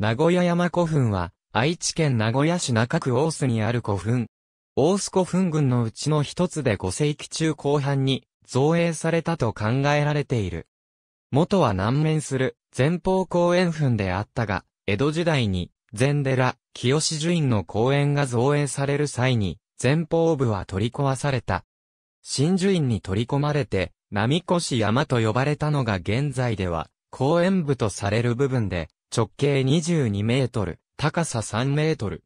名古屋山古墳は、愛知県名古屋市中区大須にある古墳。大須古墳群のうちの一つで5世紀中後半に造営されたと考えられている。元は南面する前方後円墳であったが、江戸時代に禅寺、清志樹院の公園が造営される際に、前方部は取り壊された。新樹院に取り込まれて、波越山と呼ばれたのが現在では、公園部とされる部分で、直径22メートル、高さ3メートル。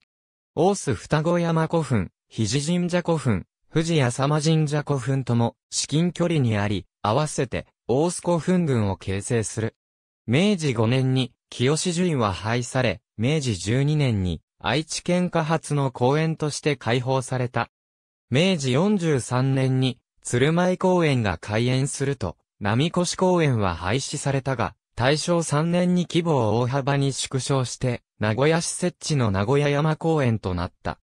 大須双子山古墳、肘神社古墳、富士浅間神社古墳とも至近距離にあり、合わせて大須古墳群を形成する。明治5年に清志院は廃され、明治12年に愛知県下発の公園として開放された。明治43年に鶴舞公園が開園すると、波越公園は廃止されたが、大正3年に規模を大幅に縮小して、名古屋市設置の名古屋山公園となった。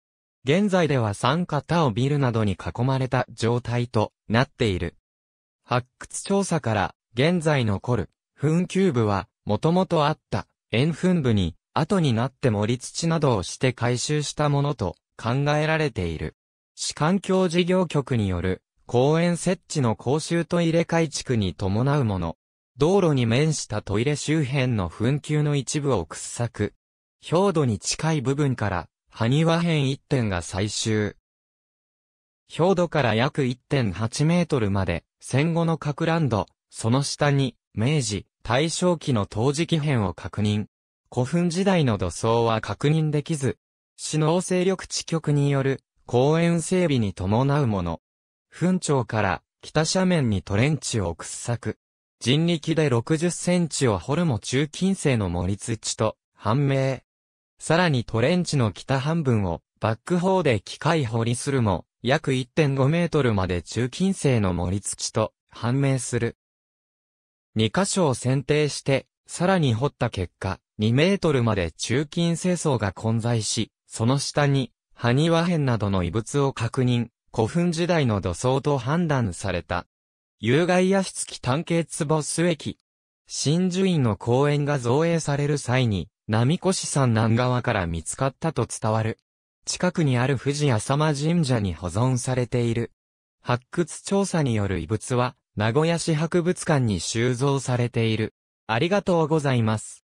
現在では三方をビルなどに囲まれた状態となっている。発掘調査から、現在残る、墳丘部は、もともとあった、円墳部に、後になって盛り土などをして回収したものと考えられている。市環境事業局による、公園設置の公衆と入れ替え地区に伴うもの。道路に面したトイレ周辺の墳丘の一部を掘削。表土に近い部分から、埴輪辺一点が採集。表土から約1.8メートルまで、戦後の各ランド、その下に、明治、大正期の陶磁器辺を確認。古墳時代の土葬は確認できず、市の勢力地局による公園整備に伴うもの。墳長から北斜面にトレンチを掘削。人力で60センチを掘るも中近世の盛り土と判明。さらにトレンチの北半分をバックホーで機械掘りするも約1.5メートルまで中近世の盛り土と判明する。2箇所を選定してさらに掘った結果2メートルまで中近世層が混在し、その下に埴輪片などの遺物を確認、古墳時代の土層と判断された。有害屋敷探検壺須駅。真珠院の公園が造営される際に、波越山南側から見つかったと伝わる。近くにある富士浅間神社に保存されている。発掘調査による遺物は、名古屋市博物館に収蔵されている。ありがとうございます。